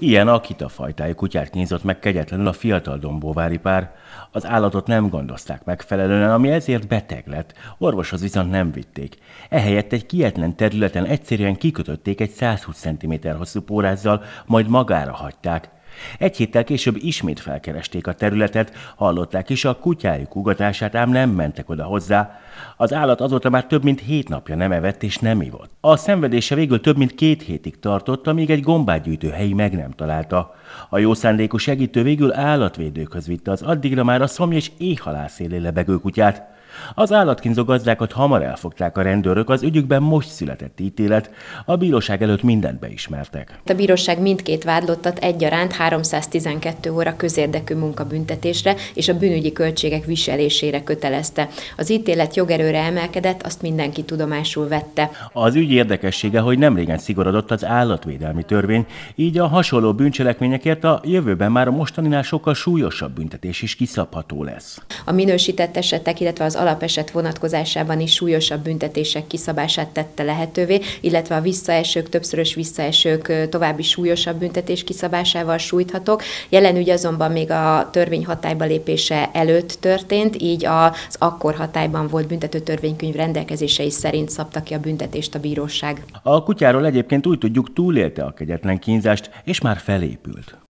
Ilyen a fajtájú kutyát nézott meg kegyetlenül a fiatal dombóvári pár. Az állatot nem gondozták megfelelően, ami ezért beteg lett, orvoshoz viszont nem vitték. Ehelyett egy kietlen területen egyszerűen kikötötték egy 120 cm hosszú pórázzal, majd magára hagyták. Egy héttel később ismét felkeresték a területet, hallották is a kutyájuk ugatását, ám nem mentek oda hozzá, az állat azóta már több mint hét napja nem evett és nem ivott. A szenvedése végül több mint két hétig tartott, amíg egy gombágyűjtő helyi meg nem találta. A jó szándékú segítő végül állatvédőkhöz vitte az addigra már a szomj és éhhalál szélén lebegő kutyát. Az állatkínzó gazdákat hamar elfogták a rendőrök, az ügyükben most született ítélet, a bíróság előtt mindent beismertek. A bíróság mindkét vádlottat egyaránt 312 óra közérdekű munkabüntetésre és a bűnügyi költségek viselésére kötelezte. Az ítélet jog jogerőre emelkedett, azt mindenki tudomásul vette. Az ügy érdekessége, hogy nem régen szigorodott az állatvédelmi törvény, így a hasonló bűncselekményekért a jövőben már a mostaninál sokkal súlyosabb büntetés is kiszabható lesz. A minősített esetek, illetve az alapeset vonatkozásában is súlyosabb büntetések kiszabását tette lehetővé, illetve a visszaesők, többszörös visszaesők további súlyosabb büntetés kiszabásával sújthatók. Jelen ügy azonban még a törvény hatályba lépése előtt történt, így az akkor hatályban volt büntetés büntető törvénykönyv rendelkezései szerint szabta ki a büntetést a bíróság. A kutyáról egyébként úgy tudjuk túlélte a kegyetlen kínzást, és már felépült.